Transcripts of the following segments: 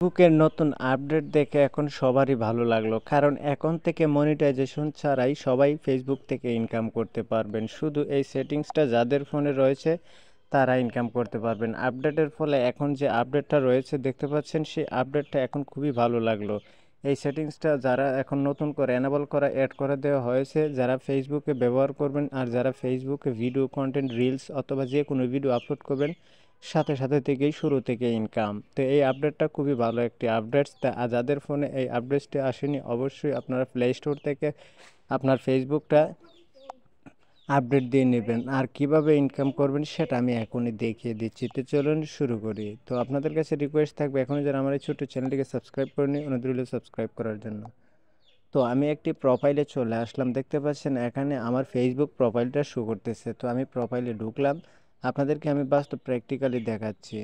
ফেসবুকের নতুন আপডেট দেখে এখন সবারই ভালো লাগলো কারণ এখন থেকে মনিটাইজেশন ছাড়াই সবাই ফেসবুক থেকে ইনকাম করতে পারবেন শুধু এই সেটিংসটা যাদের ফোনে রয়েছে তারা ইনকাম করতে পারবেন আপডেটের ফলে এখন যে আপডেটটা রয়েছে দেখতে পাচ্ছেন সেই আপডেটটা এখন খুবই ভালো লাগলো এই সেটিংসটা যারা এখন নতুন করে অ্যানাবল করা অ্যাড করে দেওয়া হয়েছে যারা ফেসবুকে ব্যবহার করবেন আর যারা ফেসবুকে ভিডিও কন্টেন্ট রিলস অথবা যে কোনো ভিডিও আপলোড করবেন সাথে সাথে থেকেই শুরু থেকে ইনকাম তো এই আপডেটটা খুবই ভালো একটি আপডেটস তা যাদের ফোনে এই আপডেটসটি আসেনি অবশ্যই আপনারা প্লে স্টোর থেকে আপনার ফেসবুকটা আপডেট দিয়ে নেবেন আর কিভাবে ইনকাম করবেন সেটা আমি এখনই দেখিয়ে দিচ্ছি তো চলুন শুরু করি তো আপনাদের কাছে রিকোয়েস্ট থাকবে এখন যারা আমার এই ছোটো চ্যানেলটিকে সাবস্ক্রাইব করেনি অনুদ্র সাবস্ক্রাইব করার জন্য তো আমি একটি প্রোফাইলে চলে আসলাম দেখতে পাচ্ছেন এখানে আমার ফেসবুক প্রোফাইলটা শো করতেছে তো আমি প্রোফাইলে ঢুকলাম আপনাদেরকে আমি বাস্তব প্র্যাকটিক্যালি দেখাচ্ছি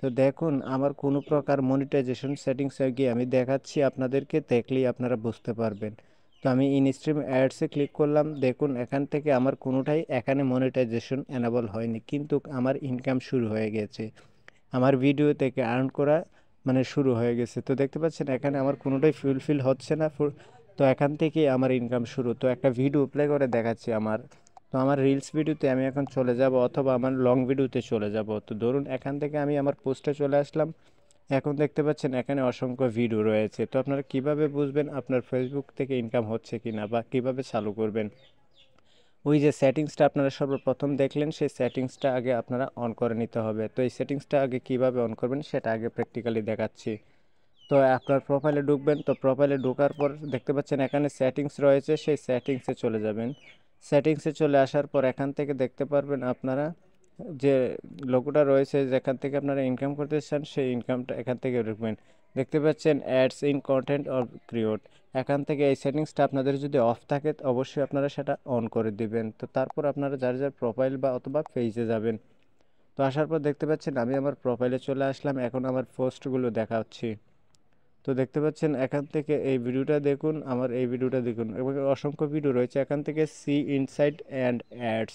তো দেখুন আমার কোনো প্রকার মনিটাইজেশন সেটিংসে গিয়ে আমি দেখাচ্ছি আপনাদেরকে দেখলেই আপনারা বুঝতে পারবেন তো আমি ইনস্ট্রিম অ্যাডসে ক্লিক করলাম দেখুন এখান থেকে আমার কোনোটাই এখানে মনিটাইজেশন অ্যানাবল হয়নি কিন্তু আমার ইনকাম শুরু হয়ে গেছে আমার ভিডিও থেকে আর্ন করা মানে শুরু হয়ে গেছে তো দেখতে পাচ্ছেন এখানে আমার কোনোটাই ফুলফিল হচ্ছে না তো এখান থেকে আমার ইনকাম শুরু তো একটা ভিডিও প্লে করে দেখাচ্ছি আমার তো আমার রিলস ভিডিওতে আমি এখন চলে যাব অথবা আমার লং ভিডিওতে চলে যাব তো ধরুন এখান থেকে আমি আমার পোস্টে চলে আসলাম এখন দেখতে পাচ্ছেন এখানে অসংখ্য ভিডিও রয়েছে তো আপনারা কিভাবে বুঝবেন আপনার ফেসবুক থেকে ইনকাম হচ্ছে কি না বা কিভাবে চালু করবেন ওই যে সেটিংসটা আপনারা সর্বপ্রথম দেখলেন সেই সেটিংসটা আগে আপনারা অন করে নিতে হবে তো এই সেটিংসটা আগে কিভাবে অন করবেন সেটা আগে প্র্যাকটিক্যালি দেখাচ্ছি তো আপনার প্রোফাইলে ঢুকবেন তো প্রোফাইলে ঢোকার পর দেখতে পাচ্ছেন এখানে সেটিংস রয়েছে সেই সেটিংসে চলে যাবেন সেটিংসে চলে আসার পর এখান থেকে দেখতে পারবেন আপনারা যে লোকটা রয়েছে যেখান থেকে আপনারা ইনকাম করতে চান সেই ইনকামটা এখান থেকে রাখবেন দেখতে পাচ্ছেন ads in content or create এখান থেকে এই সেটিংসটা আপনাদের যদি অফ থাকে অবশ্যই আপনারা সেটা অন করে দিবেন তো তারপর আপনারা যার যার প্রোফাইল বা অথবা পেজে যাবেন তো আসার পর দেখতে পাচ্ছেন আমি আমার প্রোফাইলে চলে আসলাম এখন আমার পোস্টগুলো দেখাচ্ছি তো দেখতে পাচ্ছেন এখান থেকে এই ভিডিওটা দেখুন আমার এই ভিডিওটা দেখুন এবং অসংখ্য ভিডিও রয়েছে এখান থেকে সি ইনসাইট অ্যান্ড অ্যাডস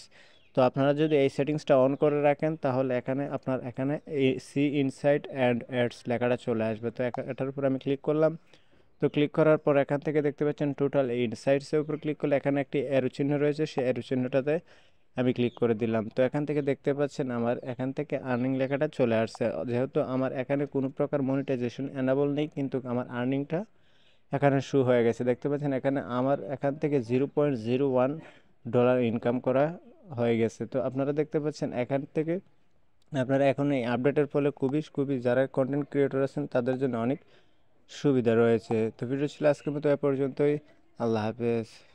তো আপনারা যদি এই সেটিংসটা অন করে রাখেন তাহলে এখানে আপনার এখানে এই সি ইনসাইট অ্যান্ড অ্যাডস লেখাটা চলে আসবে তো এটার উপর আমি ক্লিক করলাম তো ক্লিক করার পর এখান থেকে দেখতে পাচ্ছেন টোটাল ইনসাইটসের উপর ক্লিক করলে এখানে একটি অ্যারো চিহ্ন রয়েছে সেই অ্যারো চিহ্নটাতে আমি ক্লিক করে দিলাম তো এখান থেকে দেখতে পাচ্ছেন আমার এখান থেকে আর্নিং লেখাটা চলে আসছে যেহেতু আমার এখানে কোনো প্রকার মনিটাইজেশন অ্যানাবল নেই কিন্তু আমার আর্নিংটা এখানে শু হয়ে গেছে দেখতে পাচ্ছেন এখানে আমার এখান থেকে zero point zero one dollar income করা হয়ে গেছে তো আপনারা দেখতে পাচ্ছেন এখান থেকে আপনারা এখন এই আপডেটের ফলে খুবই খুবই যারা কন্টেন্ট ক্রিয়েটর আছেন তাদের জন্য অনেক সুবিধা রয়েছে তো ভিডিও ছিল আজকের মতো এ পর্যন্তই আল্লাহ হাফেজ